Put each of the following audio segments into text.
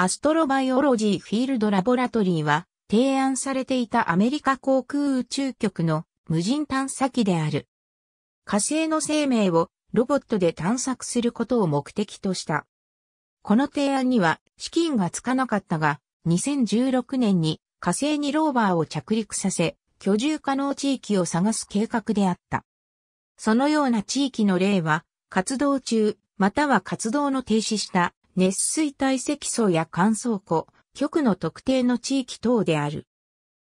アストロバイオロジーフィールドラボラトリーは、提案されていたアメリカ航空宇宙局の無人探査機である。火星の生命をロボットで探索することを目的とした。この提案には資金がつかなかったが、2016年に火星にローバーを着陸させ、居住可能地域を探す計画であった。そのような地域の例は、活動中、または活動の停止した熱水体積層や乾燥庫、極の特定の地域等である。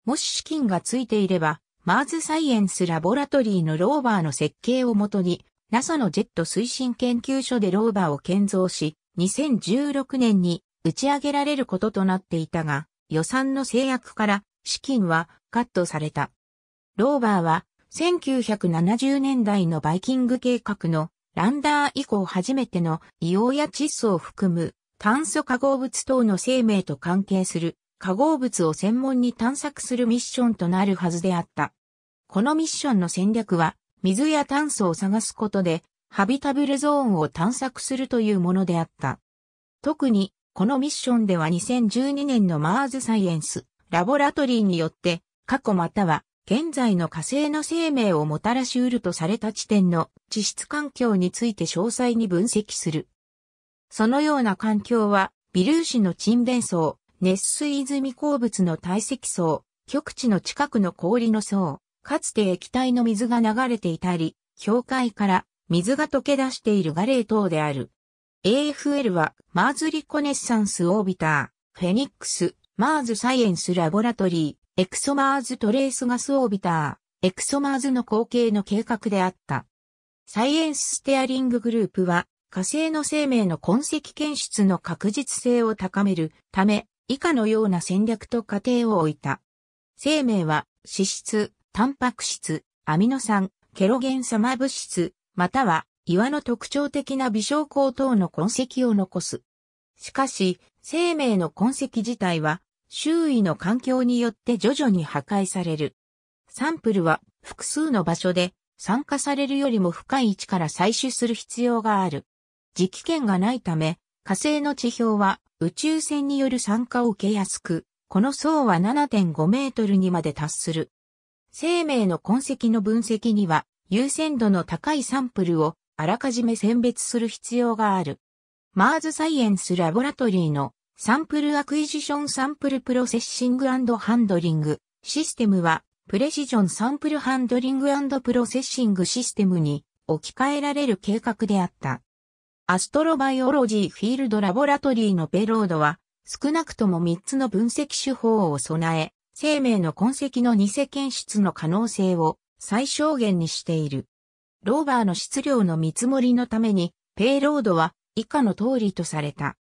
もし資金がついていれば、マーズサイエンスラボラトリーのローバーの設計をもとに、NASA のジェット推進研究所でローバーを建造し、2016年に打ち上げられることとなっていたが、予算の制約から資金はカットされた。ローバーは1970年代のバイキング計画のランダー以降初めての硫黄や窒素を含む炭素化合物等の生命と関係する化合物を専門に探索するミッションとなるはずであった。このミッションの戦略は、水や炭素を探すことで、ハビタブルゾーンを探索するというものであった。特に、このミッションでは2012年のマーズサイエンス、ラボラトリーによって、過去または現在の火星の生命をもたらしうるとされた地点の地質環境について詳細に分析する。そのような環境は、微粒子の沈殿層、熱水泉鉱物の堆積層、極地の近くの氷の層、かつて液体の水が流れていたり、境界から水が溶け出しているガレー等である。AFL は、マーズリコネッサンスオービター、フェニックス、マーズサイエンスラボラトリー、エクソマーズトレースガスオービター、エクソマーズの後継の計画であった。サイエンスステアリンググループは、火星の生命の痕跡検出の確実性を高めるため、以下のような戦略と過程を置いた。生命は脂質、タンパク質、アミノ酸、ケロゲン様物質、または岩の特徴的な微小孔等の痕跡を残す。しかし、生命の痕跡自体は周囲の環境によって徐々に破壊される。サンプルは複数の場所で酸化されるよりも深い位置から採取する必要がある。磁気圏がないため、火星の地表は宇宙船による酸化を受けやすく、この層は7.5メートルにまで達する。生命の痕跡の分析には優先度の高いサンプルをあらかじめ選別する必要がある。マーズサイエンスラボラトリーのサンプルアクイジションサンプルプロセッシングハンドリングシステムはプレシジョンサンプルハンドリングプロセッシングシステムに置き換えられる計画であった。アストロバイオロジーフィールドラボラトリーのペロードは少なくとも3つの分析手法を備え生命の痕跡の偽検出の可能性を最小限にしている。ローバーの質量の見積もりのためにペイロードは以下の通りとされた。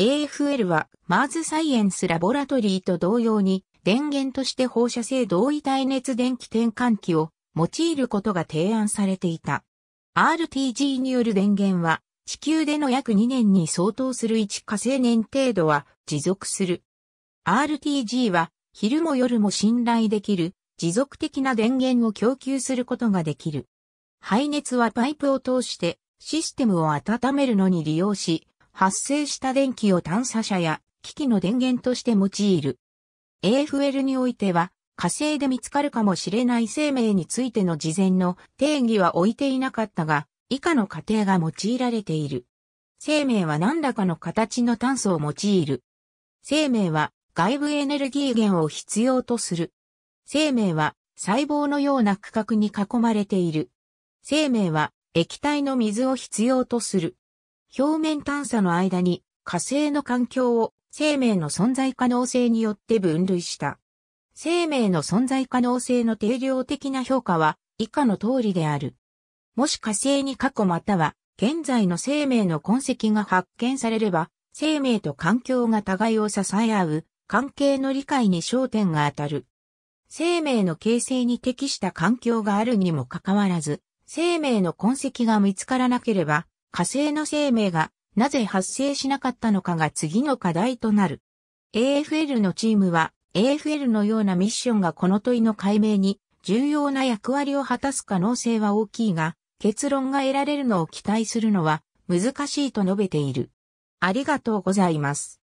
AFL は、マーズサイエンスラボラトリーと同様に、電源として放射性同位体熱電気転換器を用いることが提案されていた。RTG による電源は、地球での約2年に相当する1火星年程度は持続する。RTG は、昼も夜も信頼できる、持続的な電源を供給することができる。排熱はパイプを通して、システムを温めるのに利用し、発生した電気を探査車や機器の電源として用いる。AFL においては、火星で見つかるかもしれない生命についての事前の定義は置いていなかったが、以下の過程が用いられている。生命は何らかの形の炭素を用いる。生命は外部エネルギー源を必要とする。生命は細胞のような区画に囲まれている。生命は液体の水を必要とする。表面探査の間に火星の環境を生命の存在可能性によって分類した。生命の存在可能性の定量的な評価は以下の通りである。もし火星に過去または現在の生命の痕跡が発見されれば、生命と環境が互いを支え合う関係の理解に焦点が当たる。生命の形成に適した環境があるにもかかわらず、生命の痕跡が見つからなければ、火星の生命がなぜ発生しなかったのかが次の課題となる。AFL のチームは AFL のようなミッションがこの問いの解明に重要な役割を果たす可能性は大きいが、結論が得られるのを期待するのは難しいと述べている。ありがとうございます。